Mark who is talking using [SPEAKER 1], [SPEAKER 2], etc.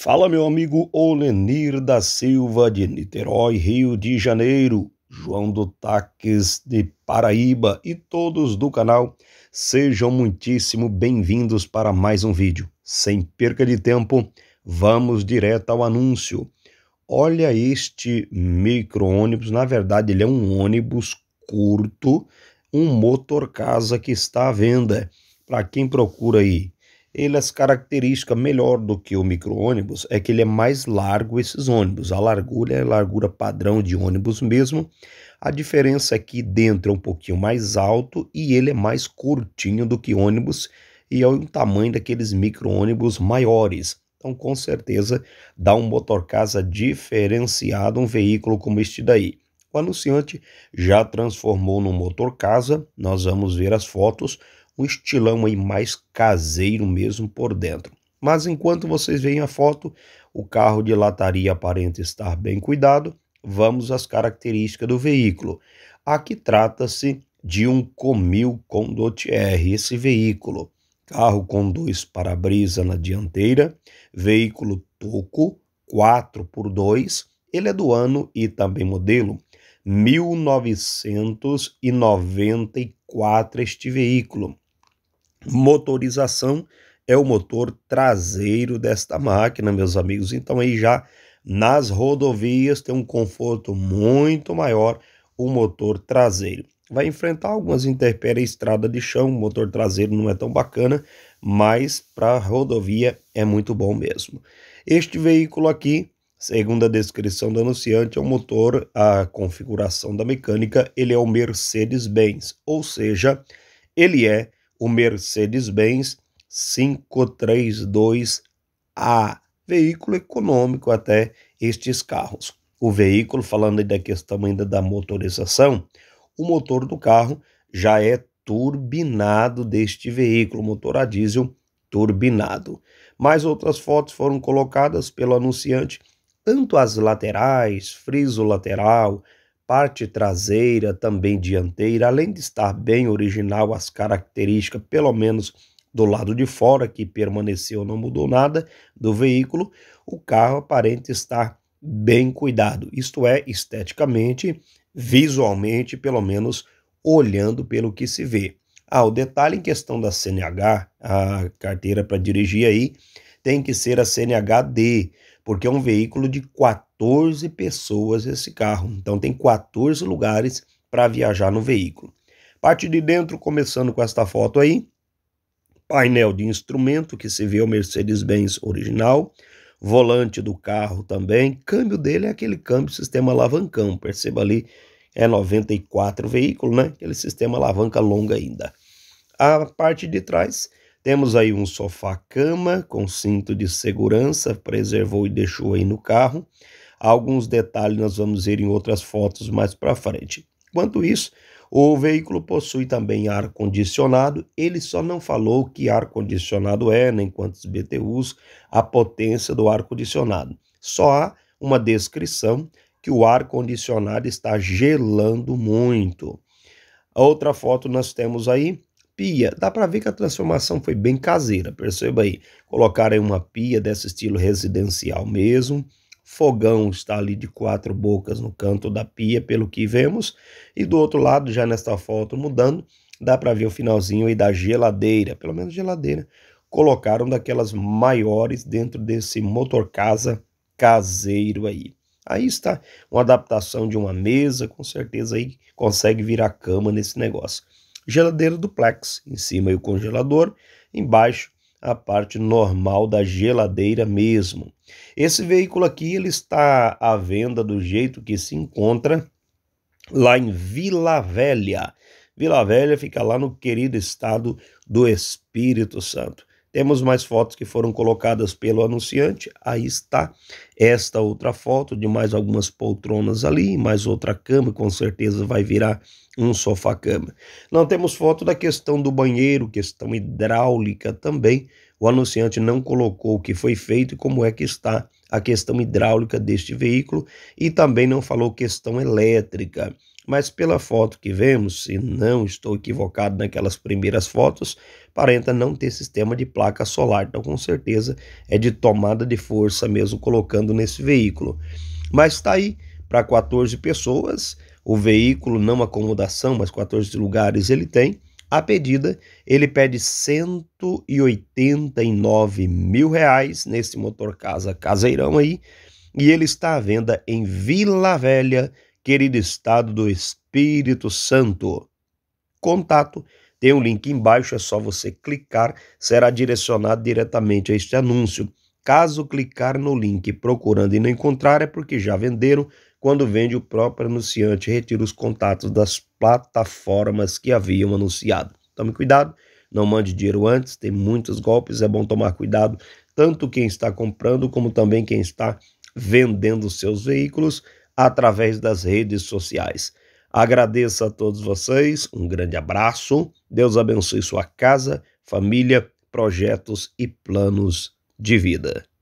[SPEAKER 1] Fala, meu amigo Olenir da Silva, de Niterói, Rio de Janeiro, João do Taques, de Paraíba e todos do canal, sejam muitíssimo bem-vindos para mais um vídeo. Sem perca de tempo, vamos direto ao anúncio. Olha este micro-ônibus, na verdade ele é um ônibus curto, um motor casa que está à venda. Para quem procura aí as característica melhor do que o micro-ônibus é que ele é mais largo esses ônibus. A largura é a largura padrão de ônibus mesmo. A diferença é que dentro é um pouquinho mais alto e ele é mais curtinho do que ônibus e é o tamanho daqueles micro-ônibus maiores. Então, com certeza, dá um motor casa diferenciado um veículo como este daí. O anunciante já transformou no motor casa nós vamos ver as fotos um estilão aí mais caseiro mesmo por dentro. Mas enquanto vocês veem a foto, o carro de lataria aparenta estar bem cuidado. Vamos às características do veículo. Aqui trata-se de um Comil R. esse veículo. Carro com dois para-brisa na dianteira, veículo toco 4x2. Ele é do ano e também modelo 1994 este veículo motorização é o motor traseiro desta máquina, meus amigos. Então aí já nas rodovias tem um conforto muito maior o motor traseiro. Vai enfrentar algumas intempéries, estrada de chão, o motor traseiro não é tão bacana, mas para rodovia é muito bom mesmo. Este veículo aqui, segundo a descrição do anunciante, é um motor, a configuração da mecânica, ele é o Mercedes-Benz, ou seja, ele é o Mercedes-Benz 532A, veículo econômico até estes carros. O veículo, falando da questão ainda da motorização, o motor do carro já é turbinado deste veículo, motor a diesel turbinado. Mais outras fotos foram colocadas pelo anunciante, tanto as laterais, friso lateral, parte traseira, também dianteira, além de estar bem original as características, pelo menos do lado de fora, que permaneceu, não mudou nada do veículo, o carro aparenta estar bem cuidado, isto é, esteticamente, visualmente, pelo menos olhando pelo que se vê. Ah, o detalhe em questão da CNH, a carteira para dirigir aí, tem que ser a CNHD, porque é um veículo de 4 14 pessoas esse carro. Então tem 14 lugares para viajar no veículo. Parte de dentro, começando com esta foto aí, painel de instrumento que se vê o Mercedes-Benz original, volante do carro também, câmbio dele é aquele câmbio sistema alavancão, perceba ali, é 94 veículo, né? Aquele sistema alavanca longa ainda. A parte de trás, temos aí um sofá-cama com cinto de segurança, preservou e deixou aí no carro. Alguns detalhes nós vamos ver em outras fotos mais para frente. Enquanto isso, o veículo possui também ar-condicionado, ele só não falou que ar-condicionado é, nem quantos BTUs, a potência do ar-condicionado. Só há uma descrição que o ar-condicionado está gelando muito. A outra foto nós temos aí, pia. Dá para ver que a transformação foi bem caseira, perceba aí. Colocaram uma pia desse estilo residencial mesmo fogão está ali de quatro bocas no canto da pia, pelo que vemos, e do outro lado, já nesta foto mudando, dá para ver o finalzinho aí da geladeira, pelo menos geladeira, colocaram daquelas maiores dentro desse motor casa caseiro aí. Aí está uma adaptação de uma mesa, com certeza aí consegue virar cama nesse negócio. Geladeira duplex, em cima e o congelador, embaixo a parte normal da geladeira mesmo. Esse veículo aqui ele está à venda do jeito que se encontra lá em Vila Velha. Vila Velha fica lá no querido estado do Espírito Santo. Temos mais fotos que foram colocadas pelo anunciante. Aí está esta outra foto de mais algumas poltronas ali, mais outra cama, com certeza vai virar um sofá-cama. Não temos foto da questão do banheiro, questão hidráulica também. O anunciante não colocou o que foi feito e como é que está a questão hidráulica deste veículo e também não falou questão elétrica mas pela foto que vemos, se não estou equivocado naquelas primeiras fotos, aparenta não ter sistema de placa solar, então com certeza é de tomada de força mesmo colocando nesse veículo. Mas está aí para 14 pessoas, o veículo não acomodação, mas 14 lugares ele tem. A pedida, ele pede 189 mil reais nesse motor casa caseirão aí, e ele está à venda em Vila Velha, querido estado do Espírito Santo. Contato tem um link embaixo, é só você clicar, será direcionado diretamente a este anúncio. Caso clicar no link procurando e não encontrar, é porque já venderam. Quando vende, o próprio anunciante retira os contatos das plataformas que haviam anunciado. Tome cuidado, não mande dinheiro antes, tem muitos golpes, é bom tomar cuidado, tanto quem está comprando como também quem está vendendo seus veículos através das redes sociais. Agradeço a todos vocês, um grande abraço. Deus abençoe sua casa, família, projetos e planos de vida.